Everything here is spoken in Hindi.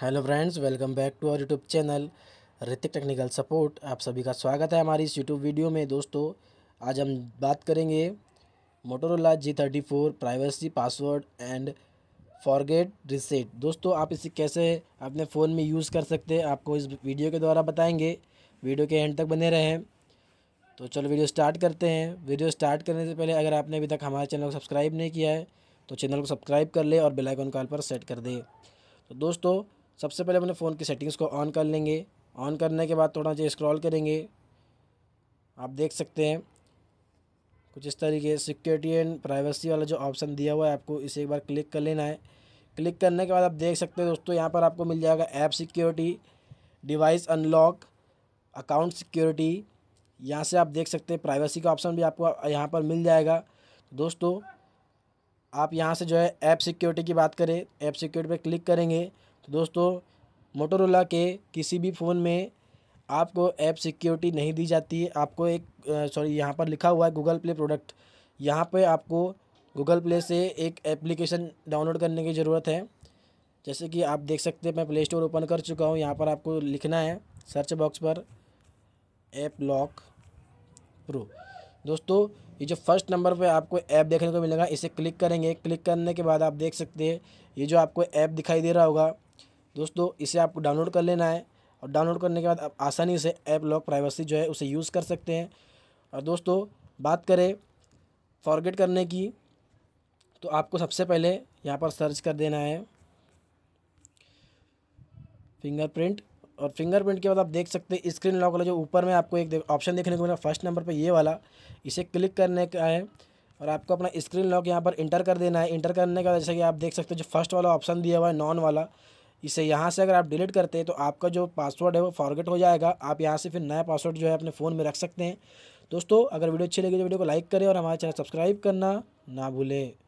hello friends welcome back to our YouTube channel Hrithik technical support आप सभी का स्वागत है हमारी इस यूट्यूब वीडियो में दोस्तों आज हम बात करेंगे Motorola G thirty four privacy password and forget reset दोस्तों आप इसे कैसे अपने फ़ोन में यूज़ कर सकते हैं आपको इस वीडियो के द्वारा बताएँगे वीडियो के एंड तक बने रहें तो चलो वीडियो स्टार्ट करते हैं वीडियो स्टार्ट करने से पहले अगर आपने अभी तक हमारे चैनल को सब्सक्राइब नहीं किया है तो चैनल को सब्सक्राइब कर ले और बेलाइकॉन कॉल पर सेट कर दे तो दोस्तों सबसे पहले अपने फ़ोन की सेटिंग्स को ऑन कर लेंगे ऑन करने के बाद थोड़ा जो स्क्रॉल करेंगे आप देख सकते हैं कुछ इस तरीके सिक्योरिटी एंड प्राइवेसी वाला जो ऑप्शन दिया हुआ है आपको इसे एक बार क्लिक कर लेना है क्लिक करने के बाद आप देख सकते हैं दोस्तों यहाँ पर आपको मिल जाएगा app security device unlock account security यहाँ से आप देख सकते हैं प्राइवेसी का ऑप्शन भी आपको यहाँ पर मिल जाएगा दोस्तों आप यहाँ से जो है ऐप सिक्योरिटी की बात करें ऐप सिक्योरिटी पर क्लिक करेंगे तो दोस्तों मोटोरोला के किसी भी फ़ोन में आपको ऐप सिक्योरिटी नहीं दी जाती है आपको एक सॉरी यहाँ पर लिखा हुआ है गूगल प्ले प्रोडक्ट यहाँ पे आपको गूगल प्ले से एक एप्लीकेशन डाउनलोड करने की ज़रूरत है जैसे कि आप देख सकते हैं मैं प्ले स्टोर ओपन कर चुका हूँ यहाँ पर आपको लिखना है सर्च बॉक्स पर ऐप लॉक प्रो दोस्तों ये जो फर्स्ट नंबर पे आपको ऐप देखने को मिलेगा इसे क्लिक करेंगे क्लिक करने के बाद आप देख सकते हैं ये जो आपको ऐप दिखाई दे रहा होगा दोस्तों इसे आपको डाउनलोड कर लेना है और डाउनलोड करने के बाद आप आसानी से ऐप लॉक प्राइवेसी जो है उसे यूज़ कर सकते हैं और दोस्तों बात करें फॉरगेट करने की तो आपको सबसे पहले यहाँ पर सर्च कर देना है फिंगरप्रिंट और फिंगरप्रिंट के बाद आप देख सकते हैं स्क्रीन लॉक वाला जो ऊपर में आपको एक ऑप्शन देखने को मिला फर्स्ट नंबर पर ये वाला इसे क्लिक करने का है और आपको अपना स्क्रीन लॉक यहाँ पर इंटर कर देना है इंटर करने का जैसे कि आप देख सकते हैं जो फर्स्ट वाला ऑप्शन दिया हुआ है नॉन वाला इसे यहाँ से अगर आप डिलीट करते हैं तो आपका जो पासवर्ड है वो फॉरगेट हो जाएगा आप यहाँ से फिर नया पासवर्ड जो है अपने फ़ोन में रख सकते हैं दोस्तों अगर वीडियो अच्छी लगी तो वीडियो को लाइक करें और हमारे चैनल सब्सक्राइब करना ना भूलें